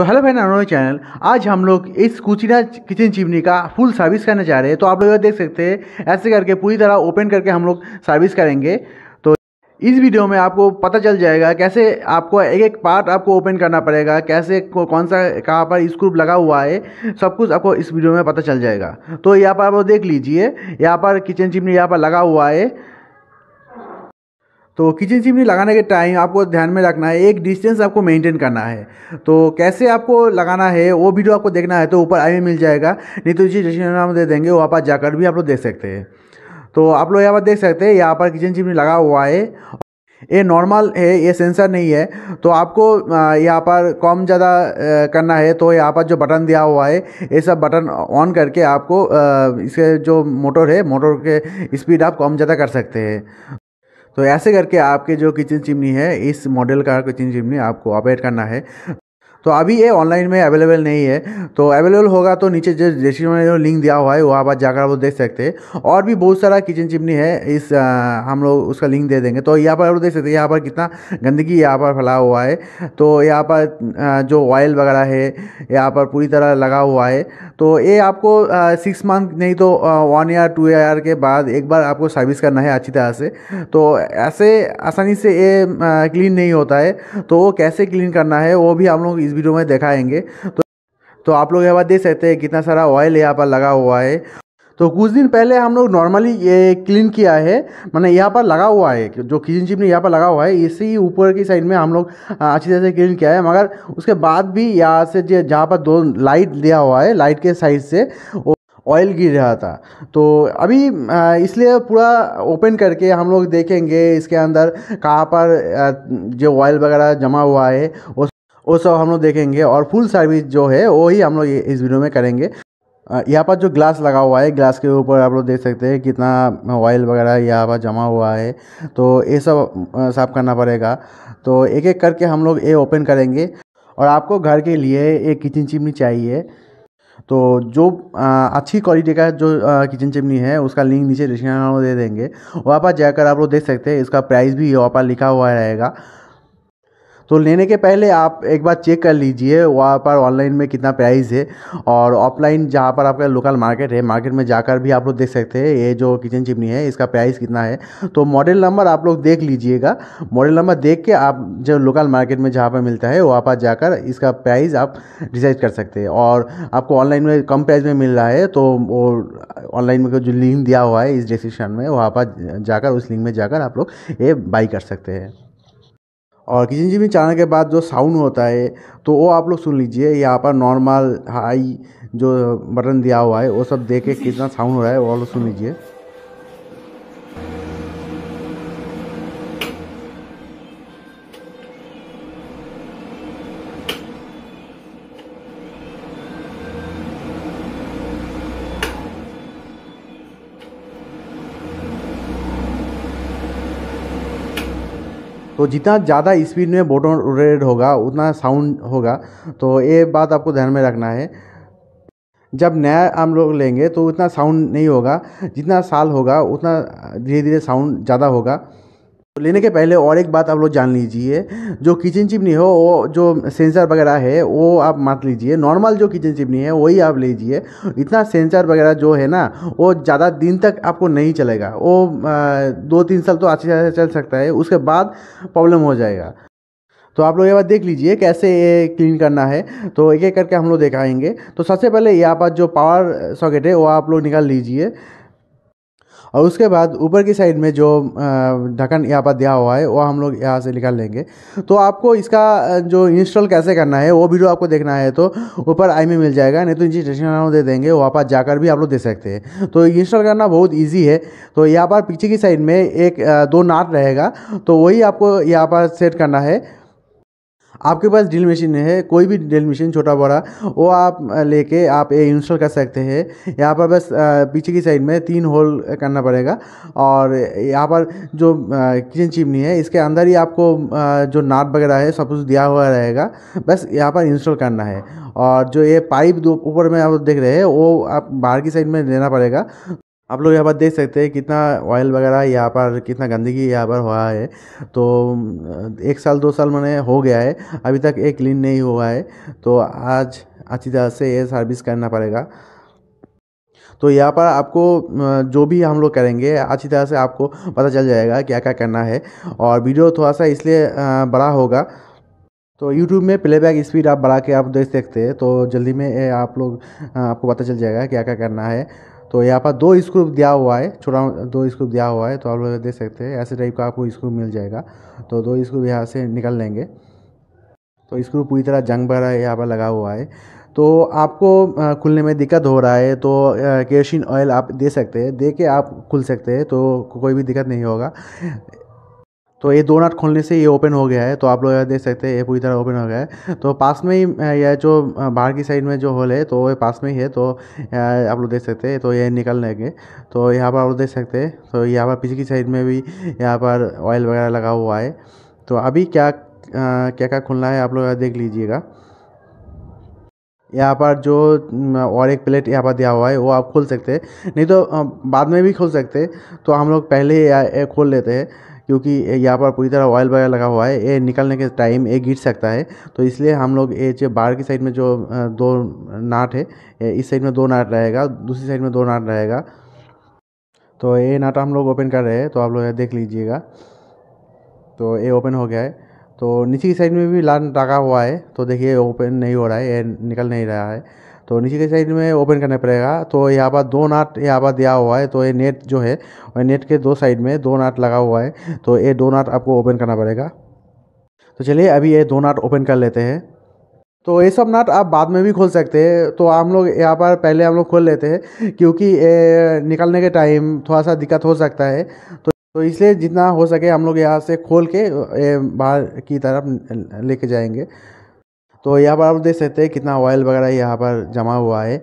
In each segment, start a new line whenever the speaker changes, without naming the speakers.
तो हेलो भाई नानो चैनल आज हम लोग इस कुचिना किचन चिमनी का फुल सर्विस करना चाह रहे हैं तो आप लोग देख सकते हैं ऐसे करके पूरी तरह ओपन करके हम लोग सर्विस करेंगे तो इस वीडियो में आपको पता चल जाएगा कैसे आपको एक एक पार्ट आपको ओपन करना पड़ेगा कैसे कौन सा कहाँ पर स्क्रूप लगा हुआ है सब कुछ आपको इस वीडियो में पता चल जाएगा तो यहाँ पर आप देख लीजिए यहाँ पर किचन चिमनी यहाँ पर लगा हुआ है तो किचन चिमनी लगाने के टाइम आपको ध्यान में रखना है एक डिस्टेंस आपको मेंटेन करना है तो कैसे आपको लगाना है वो वीडियो आपको देखना है तो ऊपर आई में मिल जाएगा नहीं तो इसी डिस्क्रिप्शन में दे देंगे वहाँ पर जाकर भी आप लोग देख सकते हैं तो आप लोग यहाँ पर देख सकते हैं यहाँ पर किचन चिमनी लगा हुआ है ये नॉर्मल है ये सेंसर नहीं है तो आपको यहाँ पर कम ज़्यादा करना है तो यहाँ पर जो बटन दिया हुआ है ये सब बटन ऑन करके आपको इसके जो मोटर है मोटर के स्पीड आप कम ज़्यादा कर सकते हैं तो ऐसे करके आपके जो किचन चिमनी है इस मॉडल का किचन चिमनी आपको ऑपरेट करना है तो अभी ये ऑनलाइन में अवेलेबल नहीं है तो अवेलेबल होगा तो नीचे जो डिस्क्रिप्शन में जो लिंक दिया हुआ है वहाँ पर जाकर वो देख सकते हैं और भी बहुत सारा किचन चिमनी है इस आ, हम लोग उसका लिंक दे देंगे तो यहाँ पर आप देख सकते हैं यहाँ पर कितना गंदगी यहाँ पर फैला हुआ है तो यहाँ पर जो ऑयल वगैरह है यहाँ पर पूरी तरह लगा हुआ है तो ये आपको सिक्स मंथ नहीं तो वन ईयर टू ईयर के बाद एक बार आपको सर्विस करना है अच्छी तरह से तो ऐसे आसानी से ये क्लीन नहीं होता है तो वो कैसे क्लीन करना है वो भी हम लोग इस वीडियो में दिखाएंगे तो तो आप लोग यहाँ पर देख सकते हैं कितना सारा ऑयल यहाँ पर लगा हुआ है तो कुछ दिन पहले हम लोग नॉर्मली ये क्लीन किया है मैंने यहाँ पर लगा हुआ है जो किचन चिप ने यहाँ पर लगा हुआ है इसी ऊपर की साइड में हम लोग अच्छी तरह से क्लीन किया है मगर उसके बाद भी यहाँ से जो जहाँ पर दो लाइट दिया हुआ है लाइट के साइड से ऑयल गिर रहा था तो अभी इसलिए पूरा ओपन करके हम लोग देखेंगे इसके अंदर कहाँ पर जो ऑयल वगैरह जमा हुआ है वो वो सब हम लोग देखेंगे और फुल सर्विस जो है वो ही हम लोग इस वीडियो में करेंगे यहाँ पर जो ग्लास लगा हुआ है ग्लास के ऊपर आप लोग देख सकते हैं कितना ऑयल वगैरह यहाँ पर जमा हुआ है तो ये सब साफ़ करना पड़ेगा तो एक एक करके हम लोग ये ओपन करेंगे और आपको घर के लिए एक किचन चिमनी चाहिए तो जो आ, अच्छी क्वालिटी का जो किचन चिमनी है उसका लिंक नीचे डिस्क्रिप्शन में दे देंगे वहाँ पर जाकर आप लोग देख सकते हैं इसका प्राइस भी वहाँ पर लिखा हुआ रहेगा तो लेने के पहले आप एक बार चेक कर लीजिए वहाँ पर ऑनलाइन में कितना प्राइस है और ऑफलाइन जहाँ पर आपका लोकल मार्केट है मार्केट में जाकर भी आप लोग देख सकते हैं ये जो किचन चिमनी है इसका प्राइस कितना है तो मॉडल नंबर आप लोग देख लीजिएगा मॉडल नंबर देख के आप जो लोकल मार्केट में जहाँ पर मिलता है वहाँ पर जाकर इसका प्राइस आप डिसाइड कर सकते हैं और आपको ऑनलाइन में कम प्राइस में मिल रहा है तो वो ऑनलाइन में जो लिंक दिया हुआ है इस डिस्क्रिप्शन में वहाँ पर जाकर उस लिंक में जाकर आप लोग ये बाई कर सकते हैं और किचन जी में चलाने के बाद जो साउंड होता है तो वो आप लोग सुन लीजिए यहाँ पर नॉर्मल हाई जो बटन दिया हुआ है वो सब देख के कितना साउंड हो रहा है वो आप लोग सुन लीजिए तो जितना ज़्यादा स्पीड में बोटो रेड होगा उतना साउंड होगा तो ये बात आपको ध्यान में रखना है जब नया हम लोग लेंगे तो उतना साउंड नहीं होगा जितना साल होगा उतना धीरे धीरे साउंड ज़्यादा होगा तो लेने के पहले और एक बात आप लोग जान लीजिए जो किचन चिमनी हो वो जो सेंसर वगैरह है वो आप मान लीजिए नॉर्मल जो किचन चिमनी है वही आप लीजिए इतना सेंसर वगैरह जो है ना वो ज़्यादा दिन तक आपको नहीं चलेगा वो दो तीन साल तो अच्छे से चल सकता है उसके बाद प्रॉब्लम हो जाएगा तो आप लोग ये बात देख लीजिए कैसे ये क्लीन करना है तो एक एक करके हम लोग देखाएंगे तो सबसे पहले यहाँ पर जो पावर सॉकेट है वो आप लोग निकाल लीजिए और उसके बाद ऊपर की साइड में जो ढक्कन यहाँ पर दिया हुआ है वो हम लोग यहाँ से निकाल लेंगे तो आपको इसका जो इंस्टॉल कैसे करना है वो वीडियो आपको देखना है तो ऊपर आई में मिल जाएगा नहीं तो इन स्टेशन दे देंगे वहाँ पर जाकर भी आप लोग दे सकते हैं तो इंस्टॉल करना बहुत ईजी है तो यहाँ पर पीछे की साइड में एक दो नाट रहेगा तो वही आपको यहाँ पर सेट करना है आपके पास ड्रिल मशीन है कोई भी ड्रिल मशीन छोटा बड़ा वो आप लेके आप ये इंस्टॉल कर सकते हैं यहाँ पर बस पीछे की साइड में तीन होल करना पड़ेगा और यहाँ पर जो किचन चिमनी है इसके अंदर ही आपको जो नाट वगैरह है सब कुछ दिया हुआ रहेगा बस यहाँ पर इंस्टॉल करना है और जो ये पाइप ऊपर में आप देख रहे हैं वो आप बाहर की साइड में लेना पड़ेगा आप लोग यहाँ पर देख सकते हैं कितना ऑयल वगैरह यहाँ पर कितना गंदगी यहाँ पर हुआ है तो एक साल दो साल मैंने हो गया है अभी तक ये क्लीन नहीं हुआ है तो आज अच्छी तरह से ये सर्विस करना पड़ेगा तो यहाँ पर आपको जो भी हम लोग करेंगे अच्छी तरह से आपको पता चल जाएगा क्या क्या करना है और वीडियो थोड़ा सा इसलिए बड़ा होगा तो YouTube में प्लेबैक स्पीड आप बढ़ा के आप देख सकते हैं तो जल्दी में आप लोग आपको पता चल जाएगा क्या क्या करना है तो यहाँ पर दो स्क्रू दिया हुआ है छोटा दो स्क्रू दिया हुआ है तो आप लोग देख सकते हैं ऐसे टाइप का आपको स्क्रू मिल जाएगा तो दो स्क्रू यहाँ से निकल लेंगे तो स्क्रू पूरी तरह जंग है यहाँ पर लगा हुआ है तो आपको खुलने में दिक्कत हो रहा है तो केरोसिन ऑयल आप दे सकते हैं दे के आप खुल सकते हैं तो कोई भी दिक्कत नहीं होगा तो ये दो नट खोलने से ये ओपन हो गया है तो आप लोग यहाँ देख सकते हैं ये पूरी तरह ओपन हो गया है तो पास में ही यह जो बाहर की साइड में जो होल है तो ये पास में ही है तो आप लोग देख सकते हैं तो ये निकल लेंगे तो यहाँ पर आप लोग देख सकते हैं तो यहाँ पर पीछे की साइड में भी यहाँ पर ऑयल वगैरह लगा हुआ है तो अभी क्या क्या क्या खुलना है आप लोग देख लीजिएगा यहाँ पर जो और एक प्लेट यहाँ पर दिया हुआ है वो आप खोल सकते हैं नहीं तो बाद में भी खोल सकते तो हम लोग पहले खोल लेते हैं क्योंकि यहाँ पर पूरी तरह ऑयल वगैरह लगा हुआ है ये निकलने के टाइम ये गिर सकता है तो इसलिए हम लोग ये जो बाहर की साइड में जो दो नाट है इस साइड में दो नाट रहेगा दूसरी साइड में दो नाट रहेगा तो ये नाट हम लोग ओपन कर रहे हैं तो आप लोग देख लीजिएगा तो ये ओपन हो गया है तो नीचे की साइड में भी लान टाका हुआ है तो देखिए ओपन नहीं हो रहा है ये निकल नहीं रहा है तो नीचे के साइड में ओपन करना पड़ेगा तो यहाँ पर दो नाट यहाँ पर दिया हुआ है तो ये नेट जो है और नेट के दो साइड में दो नाट लगा हुआ है तो ये दो नाट आपको ओपन करना पड़ेगा तो चलिए अभी ये दो नाट ओपन कर लेते हैं तो ये सब नाट आप बाद में भी खोल सकते हैं तो हम लोग यहाँ पर पहले हम लोग खोल लेते हैं क्योंकि निकलने के टाइम थोड़ा सा दिक्कत हो सकता है तो तो इसलिए जितना हो सके हम लोग यहाँ से खोल के बाहर की तरफ लेके जाएंगे तो यहाँ पर आप देख सकते हैं कितना ऑयल वगैरह यहाँ पर जमा हुआ है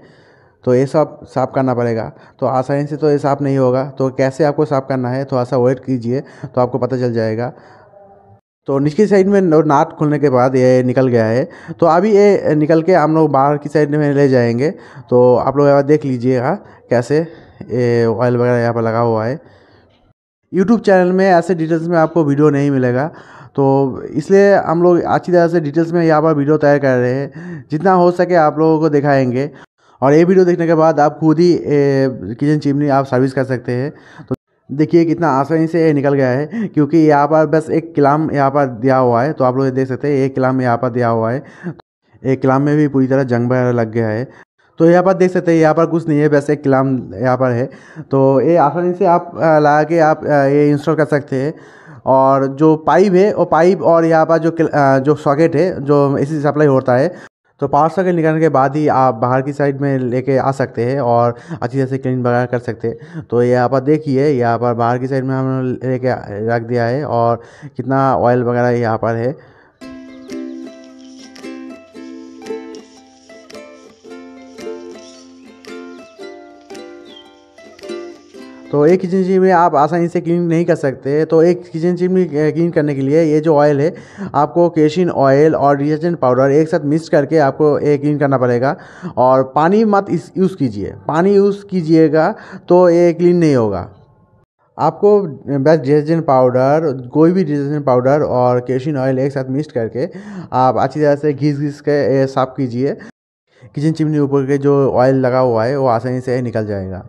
तो ये सब साफ़ करना पड़ेगा तो आसानी से तो ये साफ़ नहीं होगा तो कैसे आपको साफ़ करना है थोड़ा सा वेट कीजिए तो आपको पता चल जाएगा तो निचली साइड में नाट खुलने के बाद ये निकल गया है तो अभी ये निकल के हम लोग बाहर की साइड में ले जाएंगे तो आप लोग यहाँ देख लीजिएगा कैसे ये ऑयल वगैरह यहाँ पर लगा हुआ है यूट्यूब चैनल में ऐसे डिटेल्स में आपको वीडियो नहीं मिलेगा तो इसलिए हम लोग अच्छी तरह से डिटेल्स में यहाँ पर वीडियो तैयार कर रहे हैं जितना हो सके आप लोगों को दिखाएंगे और ये वीडियो देखने के बाद आप खुद ही किचन चिमनी आप सर्विस कर सकते हैं तो देखिए कितना आसानी से ये निकल गया है क्योंकि यहाँ पर बस एक किलाम यहाँ पर दिया हुआ है तो आप लोग देख सकते हैं एक किलाम यहाँ पर दिया हुआ है एक किलाम में भी पूरी तरह जंग वगैरह लग गया है तो यहाँ पर देख सकते हैं यहाँ पर कुछ नहीं है बस एक किलाम यहाँ पर है तो ये आसानी से आप लगा के आप ये इंस्टॉल कर सकते हैं और जो पाइप है वो पाइप और यहाँ पर जो जो सॉकेट है जो इसी से सप्लाई होता है तो पावर सॉकेट निकालने के बाद ही आप बाहर की साइड में लेके आ सकते हैं और अच्छी तरह से क्लीन वगैरह कर सकते हैं तो यहाँ पर देखिए यहाँ पर बाहर की साइड में हमने लेके रख दिया है और कितना ऑयल वगैरह यहाँ पर है तो एक किचन चिमनी में आप आसानी से क्लीन नहीं कर सकते तो एक किचन चिमनी में क्लीन करने के लिए ये जो ऑयल है आपको केशिन ऑयल और डिटर्जेंट पाउडर एक साथ मिक्स करके आपको ये क्लीन करना पड़ेगा और पानी मत यूज़ कीजिए पानी यूज़ कीजिएगा तो ये क्लीन नहीं होगा आपको बस डिटर्जेंट पाउडर कोई भी डिटर्जेंट पाउडर और केशिन ऑयल एक साथ मिक्स करके आप अच्छी तरह से घिस घिस के साफ़ कीजिए किचन चिमनी ऊपर के जो ऑयल लगा हुआ है वो आसानी से निकल जाएगा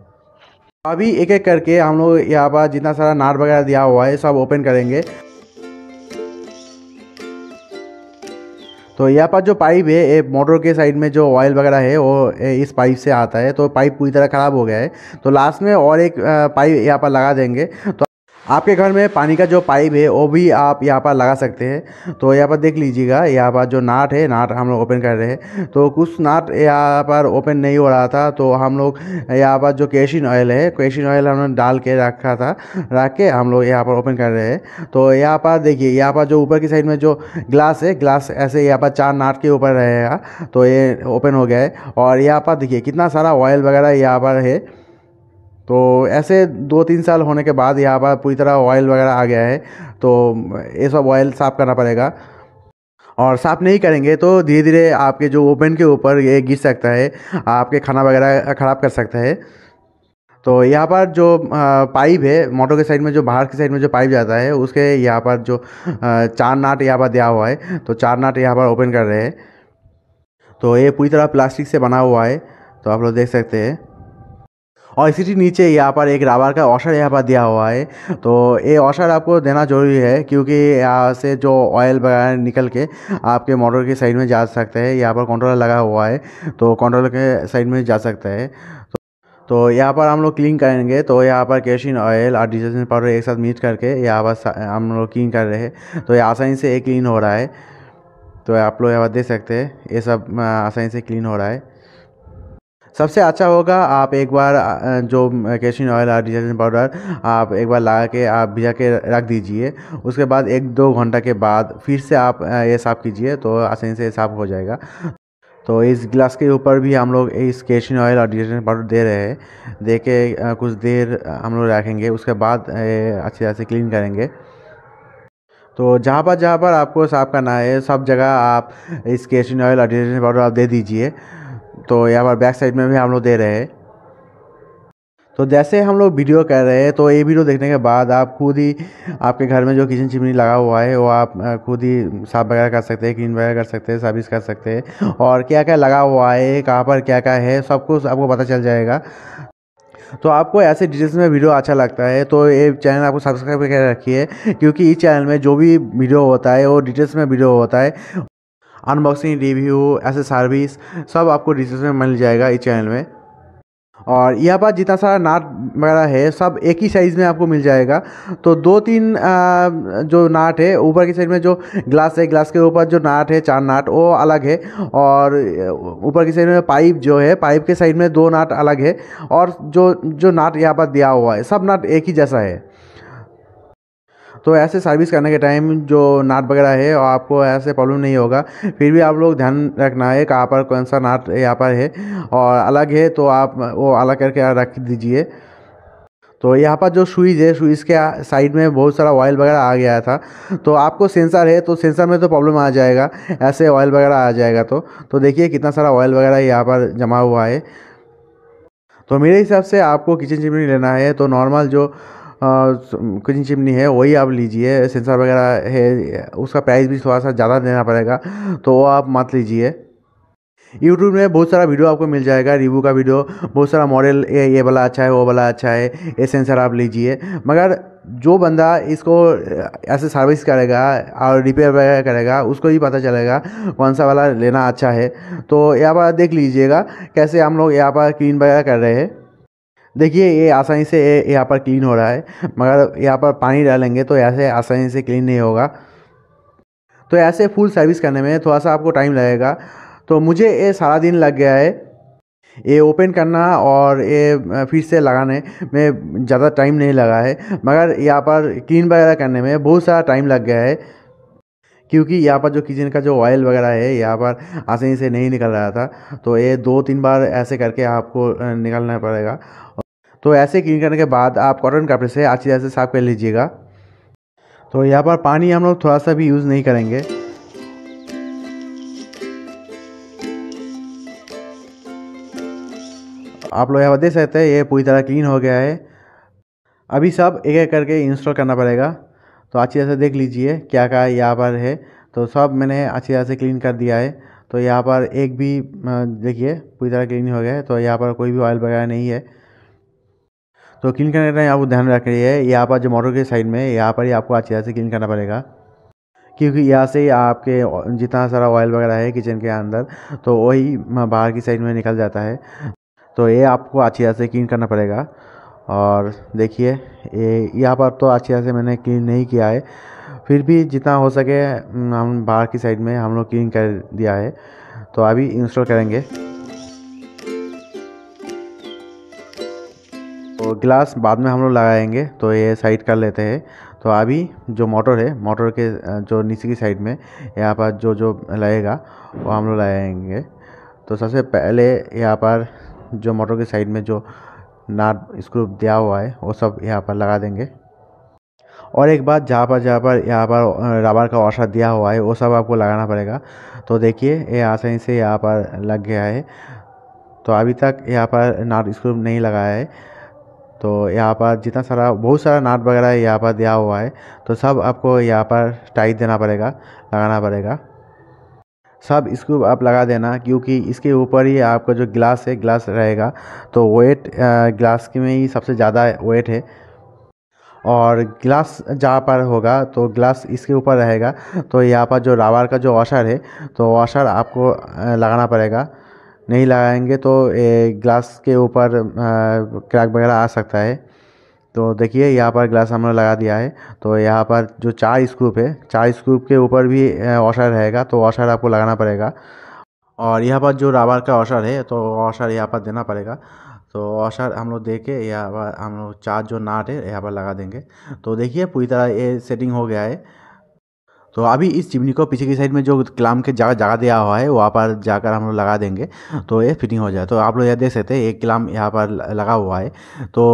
अभी एक एक करके हम लोग यहाँ पर जितना सारा नार वगैरह दिया हुआ है सब ओपन करेंगे तो यहाँ पर जो पाइप है ये मोटर के साइड में जो ऑयल वगैरह है वो इस पाइप से आता है तो पाइप पूरी तरह ख़राब हो गया है तो लास्ट में और एक पाइप यहाँ पर लगा देंगे तो आपके घर में पानी का जो पाइप है वो भी आप यहाँ पर लगा सकते हैं तो यहाँ पर देख लीजिएगा यहाँ पर जो नाट है नाट हम लोग ओपन कर रहे हैं तो कुछ नाट यहाँ पर ओपन नहीं हो रहा था तो हम लोग यहाँ पर जो कैशिन ऑयल है कैशिन ऑयल हमने डाल के रखा था रख के हम लोग यहाँ पर ओपन कर रहे हैं तो यहाँ पर देखिए यहाँ पर जो ऊपर की साइड में जो ग्लास है ग्लास ऐसे यहाँ पर चार नाट के ऊपर रहेगा तो ये ओपन हो गया है और यहाँ पर देखिए कितना सारा ऑयल वगैरह यहाँ पर है तो ऐसे दो तीन साल होने के बाद यहाँ पर पूरी तरह ऑयल वगैरह आ गया है तो ये सब ऑयल साफ़ करना पड़ेगा और साफ़ नहीं करेंगे तो धीरे धीरे आपके जो ओपन के ऊपर ये गिर सकता है आपके खाना वगैरह ख़राब कर सकता है तो यहाँ पर जो पाइप है मोटर के साइड में जो बाहर की साइड में जो पाइप जाता है उसके यहाँ पर जो चार नाट यहाँ पर दिया हुआ है तो चार नाट यहाँ पर ओपन कर रहे हैं तो ये पूरी तरह प्लास्टिक से बना हुआ है तो आप लोग देख सकते हैं और इसी के नीचे यहाँ पर एक रबर का ऑशर यहाँ पर दिया हुआ है तो ये ऑशर आपको देना ज़रूरी है क्योंकि यहाँ से जो ऑयल वगैरह निकल के आपके मोटर के साइड में जा सकते हैं यहाँ पर कंट्रोलर लगा हुआ है तो कंट्रोलर के साइड में जा सकता है तो यहाँ पर हम लोग क्लीन करेंगे तो यहाँ पर केशिन ऑयल और डिटर्जेंट पाउडर एक साथ मिक्स करके यहाँ पर हम लोग क्लीन कर रहे हैं तो ये आसानी से ये क्लीन हो रहा है तो आप लोग यहाँ पर देख सकते हैं ये सब आसानी से क्लीन हो रहा है सबसे अच्छा होगा आप एक बार जो केशिन ऑयल और डिटर्जेंट पाउडर आप एक बार लगा के आप भिजा के रख दीजिए उसके बाद एक दो घंटा के बाद फिर से आप ये साफ़ कीजिए तो आसानी से साफ़ हो जाएगा तो इस गिलास के ऊपर भी हम लोग इस केशिन ऑयल और डिटर्जेंट पाउडर दे रहे हैं दे के कुछ देर हम लोग रखेंगे उसके बाद अच्छे तरह से क्लीन करेंगे तो जहाँ पर जहाँ पर आपको साफ़ करना है सब जगह आप इस केशिन ऑयल और डिटर्जेंट पाउडर आप दे दीजिए तो यहाँ पर बैक साइड में भी हम लोग दे रहे हैं तो जैसे हम लोग वीडियो कर रहे हैं तो ये वीडियो देखने के बाद आप खुद ही आपके घर में जो किचन चिमनी लगा हुआ है वो आप खुद ही साफ वगैरह कर सकते हैं क्लीन वगैरह कर सकते हैं सर्विस कर सकते हैं और क्या क्या लगा हुआ है कहाँ पर क्या क्या है सब कुछ आपको पता चल जाएगा तो आपको ऐसे डिटेल्स में वीडियो अच्छा लगता है तो ये चैनल आपको सब्सक्राइब करके रखिए क्योंकि इस चैनल में जो भी वीडियो होता है वो डिटेल्स में वीडियो होता है अनबॉक्सिंग रिव्यू ऐसे सर्विस सब आपको डिस्क्रिप्शन में मिल जाएगा इस चैनल में और यहाँ पर जितना सारा नाट वगैरह है सब एक ही साइज़ में आपको मिल जाएगा तो दो तीन आ, जो नाट है ऊपर की साइड में जो ग्लास है ग्लास के ऊपर जो नाट है चार नाट वो अलग है और ऊपर की साइड में पाइप जो है पाइप के साइड में दो नाट अलग है और जो जो नाट यहाँ पर दिया हुआ है सब नाट एक ही जैसा है तो ऐसे सर्विस करने के टाइम जो नाट वगैरह है और आपको ऐसे प्रॉब्लम नहीं होगा फिर भी आप लोग ध्यान रखना है कहाँ पर कौन सा नाट यहाँ पर है और अलग है तो आप वो अलग करके रख दीजिए तो यहाँ पर जो स्विच है स्विच के साइड में बहुत सारा ऑयल वगैरह आ गया था तो आपको सेंसर है तो सेंसर में तो प्रॉब्लम आ जाएगा ऐसे ऑयल वगैरह आ जाएगा तो तो देखिए कितना सारा ऑयल वगैरह यहाँ पर जमा हुआ है तो मेरे हिसाब से आपको किचन चिमनी लेना है तो नॉर्मल जो क्लीन चिमनी है वही आप लीजिए सेंसर वगैरह है उसका प्राइस भी थोड़ा सा ज़्यादा देना पड़ेगा तो वो आप मत लीजिए यूट्यूब में बहुत सारा वीडियो आपको मिल जाएगा रिव्यू का वीडियो बहुत सारा मॉडल ये ये वाला अच्छा है वो वाला अच्छा है ये सेंसर आप लीजिए मगर जो बंदा इसको ऐसे सर्विस करेगा और रिपेयर वगैरह करेगा उसको ही पता चलेगा कौन सा वाला लेना अच्छा है तो यहाँ पर देख लीजिएगा कैसे हम लोग यहाँ पर क्लीन वगैरह कर रहे हैं देखिए ये आसानी से यहाँ पर क्लीन हो रहा है मगर यहाँ पर पानी डालेंगे तो ऐसे आसानी से क्लीन नहीं होगा तो ऐसे फुल सर्विस करने में थोड़ा सा आपको टाइम लगेगा तो मुझे ये सारा दिन लग गया है ये ओपन करना और ये फिर से लगाने में ज़्यादा टाइम नहीं लगा है मगर यहाँ पर क्लीन वगैरह करने में बहुत सारा टाइम लग गया है क्योंकि यहाँ पर जो किचन का जो ऑयल वगैरह है यहाँ पर आसानी से नहीं निकल रहा था तो ये दो तीन बार ऐसे करके आपको निकलना पड़ेगा तो ऐसे क्लीन करने के बाद आप कॉटन कपड़े से अच्छी तरह से साफ़ कर लीजिएगा तो यहाँ पर पानी हम लोग थोड़ा सा भी यूज़ नहीं करेंगे आप लोग यहाँ पर देख सकते हैं ये पूरी तरह क्लीन हो गया है अभी सब एक एक करके इंस्टॉल करना पड़ेगा तो अच्छी तरह से देख लीजिए क्या क्या यहाँ पर है तो सब मैंने अच्छी तरह से क्लीन कर दिया है तो यहाँ पर एक भी देखिए पूरी तरह क्लीन हो गया है तो यहाँ पर कोई भी ऑयल वगैरह नहीं है तो क्लीन करने का आपको ध्यान रख रही है यहाँ पर जो मोटर के साइड में यहाँ पर ही आपको अच्छी तरह से क्लीन करना पड़ेगा क्योंकि यहाँ से आपके जितना सारा ऑयल वगैरह है किचन के अंदर तो वही बाहर की साइड में निकल जाता है तो ये आपको अच्छी तरह से क्लीन करना पड़ेगा और देखिए ये यहाँ पर तो अच्छे से मैंने क्लीन नहीं किया है फिर भी जितना हो सके हम बाहर की साइड में हम लोग क्लीन कर दिया है तो अभी इंस्टॉल करेंगे तो ग्लास बाद में हम लोग लगाएंगे तो ये साइड कर लेते हैं तो अभी जो मोटर है मोटर के जो नीचे की साइड में यहाँ पर जो जो लगेगा वो हम लोग लगाएंगे तो सबसे पहले यहाँ पर जो मोटर के साइड में जो नाट स्क्रू दिया हुआ है वो सब यहाँ पर लगा देंगे और एक बात जहाँ पर जहाँ पर यहाँ पर रबर का वाशर दिया हुआ है वो सब आपको लगाना पड़ेगा तो देखिए ये आसानी से यहाँ पर लग गया है तो अभी तक यहाँ पर नाट स्क्रू नहीं लगाया है तो यहाँ पर जितना सारा बहुत सारा नाट वगैरह यहाँ पर दिया हुआ है तो सब आपको यहाँ पर टाइट देना पड़ेगा लगाना पड़ेगा सब इसको आप लगा देना क्योंकि इसके ऊपर ही आपका जो ग्लास है ग्लास रहेगा तो वेट ग्लास में ही सबसे ज़्यादा वेट है और ग्लास जहाँ पर होगा तो ग्लास इसके ऊपर रहेगा तो यहाँ पर जो रावर का जो वाशर है तो वाशर आपको लगाना पड़ेगा नहीं लगाएंगे तो ग्लास के ऊपर क्रैक वगैरह आ सकता है तो देखिए यहाँ पर ग्लास हमने लगा दिया है तो यहाँ पर जो चार स्क्रूप है चार स्क्रूप के ऊपर भी ऑशर रहेगा तो ऑशर आपको लगाना पड़ेगा और यहाँ पर जो रबर का ऑशर है तो ऑशर यहाँ पर देना पड़ेगा तो ऑशर हम लोग दे के यहाँ पर हम लोग चार जो नाट है यहाँ पर लगा देंगे तो देखिए पूरी तरह ये सेटिंग हो गया है तो अभी इस चिमनी को पीछे की साइड में जो क्लाम के जगह जगह दिया हुआ है वहाँ पर जाकर हम लोग लगा देंगे तो ये फिटिंग हो जाए तो आप लोग यह देख सकते हैं एक क्लाम यहाँ पर लगा हुआ है तो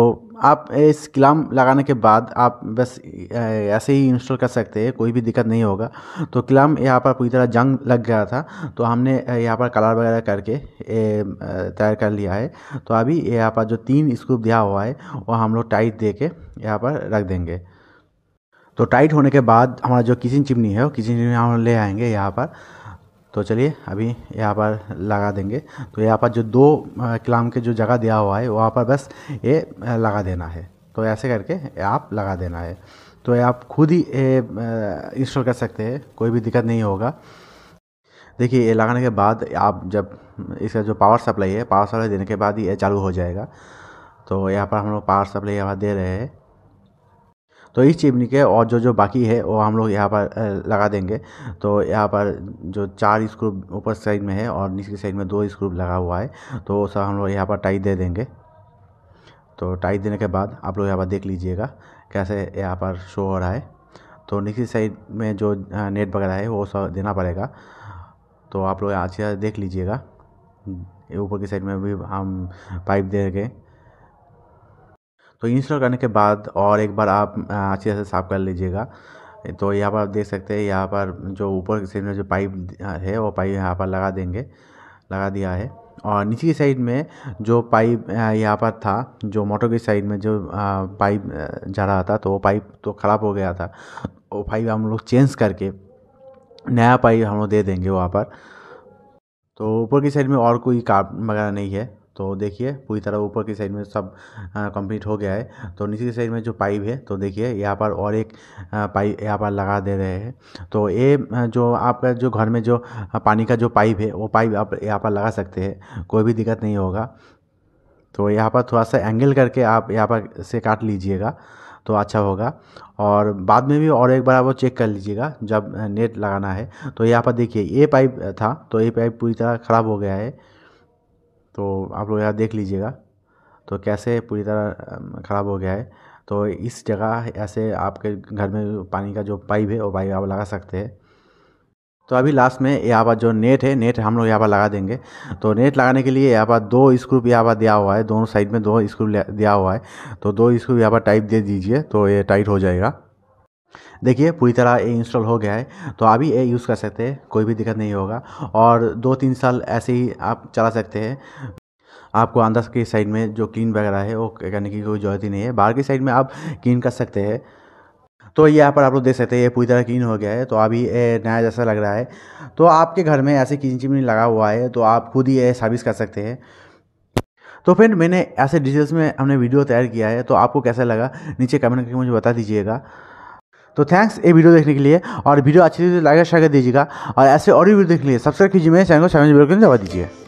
आप इस क्लाम लगाने के बाद आप बस ऐसे ही इंस्टॉल कर सकते हैं कोई भी दिक्कत नहीं होगा तो क्लाम यहाँ पर पूरी तरह जंग लग गया था तो हमने यहाँ पर कलर वगैरह करके तैयार कर लिया है तो अभी यहाँ पर जो तीन स्क्रूप दिया हुआ है वो हम लोग टाइट दे के यहाँ पर रख देंगे तो टाइट होने के बाद हमारा जो किचन चिमनी है वो किचन चिमनी हम ले आएंगे यहाँ पर तो चलिए अभी यहाँ पर लगा देंगे तो यहाँ पर जो दो क्लाम के जो जगह दिया हुआ है वहाँ पर बस ये लगा देना है तो ऐसे करके आप लगा देना है तो आप खुद ही इंस्टॉल कर सकते हैं कोई भी दिक्कत नहीं होगा देखिए ये लगाने के बाद आप जब इसका जो पावर सप्लाई है पावर सप्लाई देने के बाद ही ये चालू हो जाएगा तो यहाँ पर हम लोग पावर सप्लाई यहाँ दे रहे हैं तो इस चिमनी के और जो जो बाकी है वो हम लोग यहाँ पर लगा देंगे तो यहाँ पर जो चार स्क्रू ऊपर साइड में है और नीचे की साइड में दो स्क्रू लगा हुआ है तो वो सब हम लोग यहाँ पर टाइट दे देंगे तो टाइट देने के बाद आप लोग यहाँ पर देख लीजिएगा कैसे यहाँ पर शो हो रहा है तो नीचे साइड में जो नेट वगैरह है वो सब देना पड़ेगा तो आप लोग अच्छे से देख लीजिएगा ऊपर की साइड में भी हम पाइप दे गए तो इंस्टॉल करने के बाद और एक बार आप अच्छे से साफ़ कर लीजिएगा तो यहाँ पर आप देख सकते हैं यहाँ पर जो ऊपर की साइड में जो पाइप है वो पाइप यहाँ पर लगा देंगे लगा दिया है और नीचे की साइड में जो पाइप यहाँ पर था जो मोटर की साइड में जो पाइप जा रहा था तो वो पाइप तो ख़राब हो गया था वो पाइप हम लोग चेंज करके नया पाइप हम लोग दे देंगे वहाँ पर तो ऊपर की साइड में और कोई काम वगैरह नहीं है तो देखिए पूरी तरह ऊपर की साइड में सब कंप्लीट हो गया है तो नीचे की साइड में जो पाइप है तो देखिए यहाँ पर और एक पाइप यहाँ पर लगा दे रहे हैं तो ये जो आपका जो घर में जो पानी का जो पाइप है वो पाइप आप यहाँ पर लगा सकते हैं कोई भी दिक्कत नहीं होगा तो यहाँ पर थोड़ा सा एंगल करके आप यहाँ पर से काट लीजिएगा तो अच्छा होगा और बाद में भी और एक बार आप चेक कर लीजिएगा जब नेट लगाना है तो यहाँ पर देखिए ये पाइप था तो ये पाइप पूरी तरह ख़राब हो गया है तो आप लोग यहाँ देख लीजिएगा तो कैसे पूरी तरह ख़राब हो गया है तो इस जगह ऐसे आपके घर में पानी का जो पाइप है वो पाइप आप लगा सकते हैं तो अभी लास्ट में यहाँ पर जो नेट है नेट हम लोग यहाँ पर लगा देंगे तो नेट लगाने के लिए यहाँ पर दो स्क्रूप यहाँ पर दिया हुआ है दोनों साइड में दो स्क्रूप दिया हुआ है तो दो स्क्रूप यहाँ पर टाइप दे दीजिए तो ये टाइट हो जाएगा देखिए पूरी तरह ये इंस्टॉल हो गया है तो अभी ये यूज़ कर सकते हैं कोई भी दिक्कत नहीं होगा और दो तीन साल ऐसे ही आप चला सकते हैं आपको अंदर के साइड में जो क्लीन वगैरह है वो करने की कोई ज़रूरत ही नहीं है बाहर की साइड में आप क्लीन कर सकते हैं तो ये यहाँ पर आप लोग देख सकते हैं ये पूरी तरह क्लीन हो गया है तो अभी ये नया जैसा लग रहा है तो आपके घर में ऐसे किचन चिमनी लगा हुआ है तो आप खुद ही ये सर्विस कर सकते हैं तो फ्रेंड मैंने ऐसे डिटेल्स में हमने वीडियो तैयार किया है तो आपको कैसा लगा नीचे कमेंट करके मुझे बता दीजिएगा तो थैंक्स ये वीडियो देखने के लिए और वीडियो अच्छी लाइक शेयर कर दीजिएगा और ऐसे और भी वीडियो देखने के लिए सब्सक्राइब कीजिए मेरे चैनल को चैनल दबा दीजिए